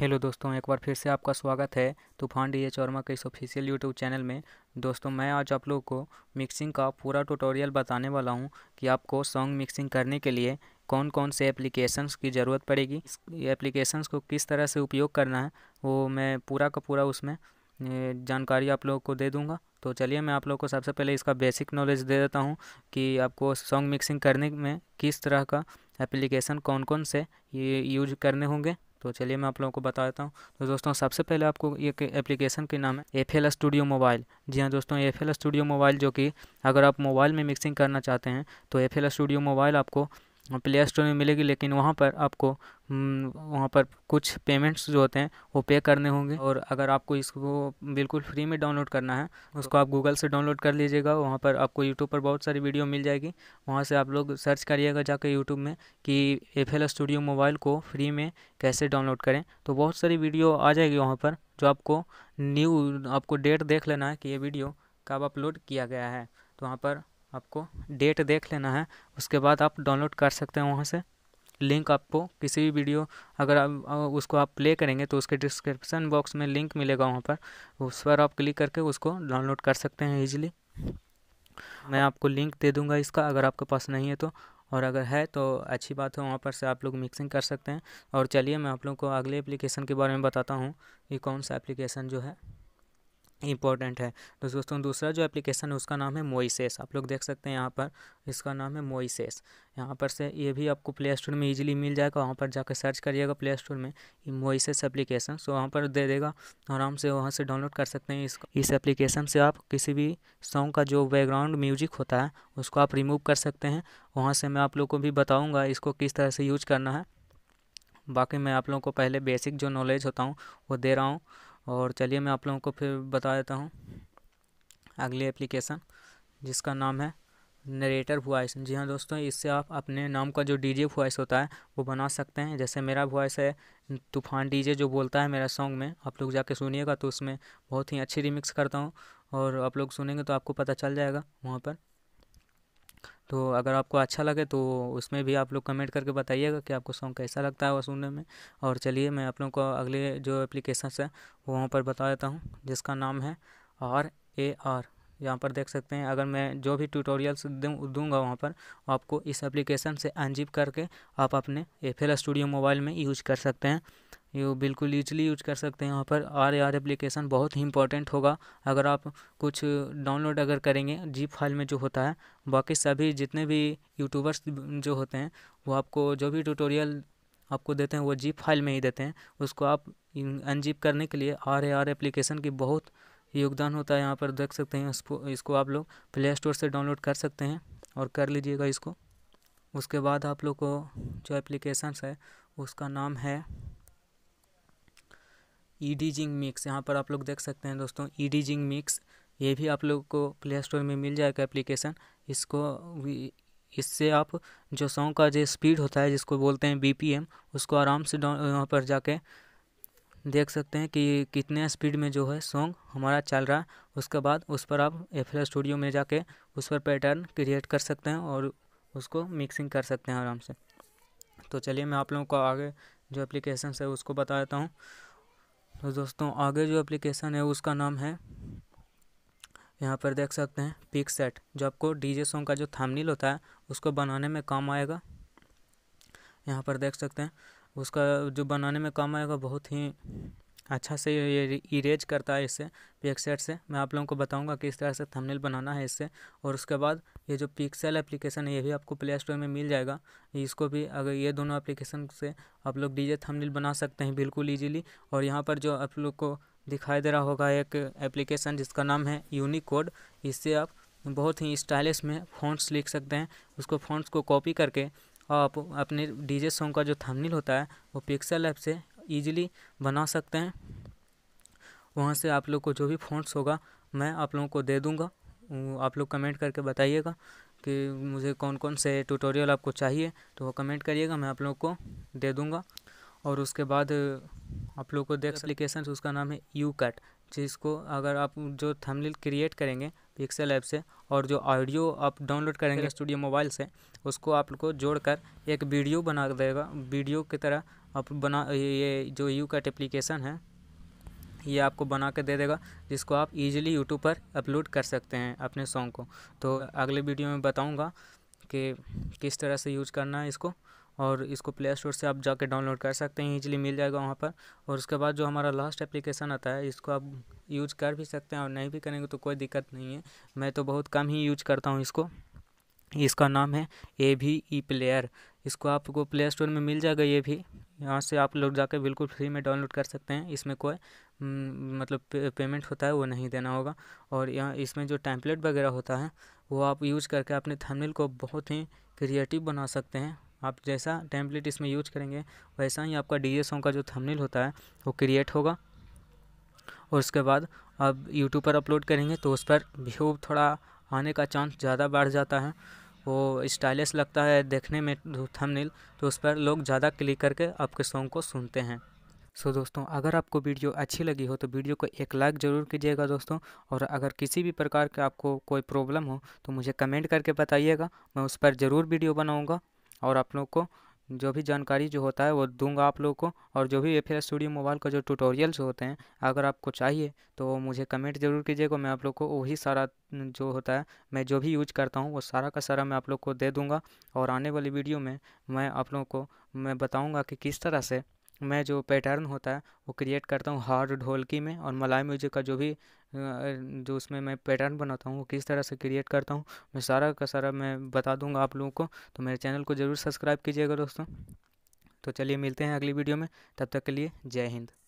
hello दोस्तों एक बार फिर से आपका स्वागत है तूफान डी एच वर्मा के इस ऑफिशियल यूट्यूब चैनल में दोस्तों मैं आज आप लोगों को मिक्सिंग का पूरा ट्यूटोरियल बताने वाला हूं कि आपको सॉन्ग मिक्सिंग करने के लिए कौन कौन से एप्लीकेशंस की ज़रूरत पड़ेगी एप्लीकेशंस को किस तरह से उपयोग करना है वो मैं पूरा का पूरा उसमें जानकारी आप लोगों को दे दूँगा तो चलिए मैं आप लोग को सबसे पहले इसका बेसिक नॉलेज दे देता हूँ कि आपको सॉन्ग मिक्सिंग करने में किस तरह का एप्लीकेशन कौन कौन से ये यूज करने होंगे तो चलिए मैं आप लोगों को बता देता हूँ तो दोस्तों सबसे पहले आपको एक एप्लीकेशन के नाम है एफ एल स्टूडियो मोबाइल जी हाँ दोस्तों एफ एल स्टूडियो मोबाइल जो कि अगर आप मोबाइल में मिक्सिंग करना चाहते हैं तो एफ एल स्टूडियो मोबाइल आपको प्ले स्टोर में मिलेगी लेकिन वहाँ पर आपको हम्म, वहाँ पर कुछ पेमेंट्स जो होते हैं वो पे करने होंगे और अगर आपको इसको बिल्कुल फ्री में डाउनलोड करना है उसको आप गूगल से डाउनलोड कर लीजिएगा वहाँ पर आपको यूट्यूब पर बहुत सारी वीडियो मिल जाएगी वहाँ से आप लोग सर्च करिएगा जाकर यूट्यूब में कि एफ स्टूडियो मोबाइल को फ्री में कैसे डाउनलोड करें तो बहुत सारी वीडियो आ जाएगी वहाँ पर जो आपको न्यू आपको डेट देख लेना है कि ये वीडियो कब अपलोड किया गया है तो वहाँ पर आपको डेट देख लेना है उसके बाद आप डाउनलोड कर सकते हैं वहाँ से लिंक आपको किसी भी वीडियो अगर आप उसको आप प्ले करेंगे तो उसके डिस्क्रिप्शन बॉक्स में लिंक मिलेगा वहाँ पर उस पर आप क्लिक करके उसको डाउनलोड कर सकते हैं ईजिली मैं आपको लिंक दे दूंगा इसका अगर आपके पास नहीं है तो और अगर है तो अच्छी बात है वहाँ पर से आप लोग मिक्सिंग कर सकते हैं और चलिए मैं आप लोगों को अगले एप्लीकेशन के बारे में बताता हूँ कि कौन सा एप्लीकेशन जो है इंपॉर्टेंट है तो दोस्तों दूसरा जो एप्लीकेशन है उसका नाम है मोइसेस आप लोग देख सकते हैं यहाँ पर इसका नाम है मोइसेस यहाँ पर से ये भी आपको प्ले स्टोर में इजीली मिल जाएगा वहाँ पर जाकर सर्च करिएगा प्ले स्टोर में मोइसेस एप्लीकेशन सो वहाँ पर दे देगा आराम से वहाँ से डाउनलोड कर सकते हैं इस इस एप्लीकेशन से आप किसी भी सॉन्ग का जो बैकग्राउंड म्यूजिक होता है उसको आप रिमूव कर सकते हैं वहाँ से मैं आप लोग को भी बताऊँगा इसको किस तरह से यूज करना है बाकी मैं आप लोगों को पहले बेसिक जो नॉलेज होता हूँ वो दे रहा हूँ और चलिए मैं आप लोगों को फिर बता देता हूँ अगली एप्लीकेशन जिसका नाम है नरेटर वॉइस जी हाँ दोस्तों इससे आप अपने नाम का जो डीजे वॉइस होता है वो बना सकते हैं जैसे मेरा वॉइस है तूफान डीजे जो बोलता है मेरा सॉन्ग में आप लोग जाके सुनिएगा तो उसमें बहुत ही अच्छी रिमिक्स करता हूँ और आप लोग सुनेंगे तो आपको पता चल जाएगा वहाँ पर तो अगर आपको अच्छा लगे तो उसमें भी आप लोग कमेंट करके बताइएगा कि आपको सॉन्ग कैसा लगता है वह सुनने में और चलिए मैं आप लोग को अगले जो एप्लीकेशन है वो वहाँ पर बता देता हूँ जिसका नाम है आर ए आर यहाँ पर देख सकते हैं अगर मैं जो भी ट्यूटोरियल्स दूँ दूँगा वहाँ पर आपको इस एप्लीकेशन से अनजिप करके आप अपने एफ स्टूडियो मोबाइल में यूज कर सकते हैं ये बिल्कुल ईजिली यूज कर सकते हैं यहाँ पर आर आर एप्लीकेशन बहुत ही इंपॉर्टेंट होगा अगर आप कुछ डाउनलोड अगर करेंगे जीप फाइल में जो होता है बाकी सभी जितने भी यूट्यूबर्स जो होते हैं वो आपको जो भी ट्यूटोरियल आपको देते हैं वो जीप फाइल में ही देते हैं उसको आप अनजीप करने के लिए आर ए आर एप्लीकेशन की बहुत योगदान होता है यहाँ पर देख सकते हैं इसको इसको आप लोग प्ले स्टोर से डाउनलोड कर सकते हैं और कर लीजिएगा इसको उसके बाद आप लोग को जो एप्लीकेशन है उसका नाम है ईडी जिंग मिक्स यहाँ पर आप लोग देख सकते हैं दोस्तों ईडी जिंग मिक्स ये भी आप लोग को प्ले स्टोर में मिल जाएगा एप्लीकेशन इसको इससे आप जो सॉन्ग का जो स्पीड होता है जिसको बोलते हैं बीपीएम उसको आराम से यहाँ पर जाके देख सकते हैं कि कितने स्पीड में जो है सॉन्ग हमारा चल रहा है उसके बाद उस पर आप एफ स्टूडियो में जाके उस पर पैटर्न क्रिएट कर सकते हैं और उसको मिक्सिंग कर सकते हैं आराम से तो चलिए मैं आप लोगों को आगे जो एप्लीकेशन है उसको बता देता हूँ तो दोस्तों आगे जो एप्लीकेशन है उसका नाम है यहाँ पर देख सकते हैं पिक सेट जो आपको डीजे सॉन्ग का जो थामनील होता है उसको बनाने में काम आएगा यहाँ पर देख सकते हैं उसका जो बनाने में काम आएगा बहुत ही अच्छा से ये इरेज करता है इससे पिक्सेट से मैं आप लोगों को बताऊंगा किस तरह से थंबनेल बनाना है इससे और उसके बाद ये जो पिक्सेल एप्लीकेशन है ये भी आपको प्ले स्टोर में मिल जाएगा इसको भी अगर ये दोनों एप्लीकेशन से आप लोग डीजे थंबनेल बना सकते हैं बिल्कुल ईजिली और यहाँ पर जो आप लोग को दिखाई दे रहा होगा एक एप्लीकेशन जिसका नाम है यूनिकोड इससे आप बहुत ही स्टाइलिश में फ़ोनस लिख सकते हैं उसको फोनस को कॉपी करके आप अपने डीजे सॉन्ग का जो थंबनेल होता है वो पिक्सल ऐप से ईजिली बना सकते हैं वहाँ से आप लोग को जो भी फ़ॉन्ट्स होगा मैं आप लोगों को दे दूँगा आप लोग कमेंट करके बताइएगा कि मुझे कौन कौन से ट्यूटोरियल आपको चाहिए तो वो कमेंट करिएगा मैं आप लोग को दे दूँगा और उसके बाद आप लोग को देख एप्लीकेशन उसका नाम है यू कट जिसको अगर आप जो थंबनेल क्रिएट करेंगे पिक्सल ऐप से और जो ऑडियो आप डाउनलोड करेंगे स्टूडियो मोबाइल से उसको आप को जोड़कर एक वीडियो बना देगा वीडियो की तरह आप बना ये जो यू कट एप्लीकेशन है ये आपको बना के दे देगा जिसको आप इजीली यूट्यूब पर अपलोड कर सकते हैं अपने सॉन्ग को तो अगले वीडियो में बताऊँगा कि किस तरह से यूज करना है इसको और इसको प्ले स्टोर से आप जाके डाउनलोड कर सकते हैं इजीली मिल जाएगा वहाँ पर और उसके बाद जो हमारा लास्ट एप्लीकेशन आता है इसको आप यूज कर भी सकते हैं और नहीं भी करेंगे तो कोई दिक्कत नहीं है मैं तो बहुत कम ही यूज करता हूँ इसको इसका नाम है ए भी ई प्लेयर इसको आपको प्ले स्टोर में मिल जाएगा ये भी यहाँ से आप लोग जाकर बिल्कुल फ्री में डाउनलोड कर सकते हैं इसमें कोई हम्म, मतलब पे, पेमेंट होता है वो नहीं देना होगा और यहाँ इसमें जो टैंपलेट वगैरह होता है वो आप यूज़ करके अपने थंबनेल को बहुत ही क्रिएटिव बना सकते हैं आप जैसा टैंपलेट इसमें यूज करेंगे वैसा ही आपका डी एस का जो थंबनेल होता है वो क्रिएट होगा और उसके बाद अब यूट्यूब पर अपलोड करेंगे तो उस पर व्यू थोड़ा आने का चांस ज़्यादा बढ़ जाता है वो स्टाइलिश लगता है देखने में थंबनेल तो उस पर लोग ज़्यादा क्लिक करके आपके सॉन्ग को सुनते हैं सो so, दोस्तों अगर आपको वीडियो अच्छी लगी हो तो वीडियो को एक लाइक ज़रूर कीजिएगा दोस्तों और अगर किसी भी प्रकार के आपको कोई प्रॉब्लम हो तो मुझे कमेंट करके बताइएगा मैं उस पर ज़रूर वीडियो बनाऊँगा और आप लोग को जो भी जानकारी जो होता है वो दूंगा आप लोग को और जो भी एफ फी स्टूडियो मोबाइल का जो ट्यूटोरियल्स होते हैं अगर आपको चाहिए तो मुझे कमेंट ज़रूर कीजिएगा मैं आप लोग को वही सारा जो होता है मैं जो भी यूज करता हूँ वो सारा का सारा मैं आप लोग को दे दूँगा और आने वाली वीडियो में मैं आप लोगों को मैं बताऊँगा कि किस तरह से मैं जो पैटर्न होता है वो क्रिएट करता हूँ हार्ड ढोलकी में और मलाई म्यूजिक का जो भी जो उसमें मैं पैटर्न बनाता हूँ वो किस तरह से क्रिएट करता हूँ मैं सारा का सारा मैं बता दूँगा आप लोगों को तो मेरे चैनल को ज़रूर सब्सक्राइब कीजिएगा दोस्तों तो चलिए मिलते हैं अगली वीडियो में तब तक के लिए जय हिंद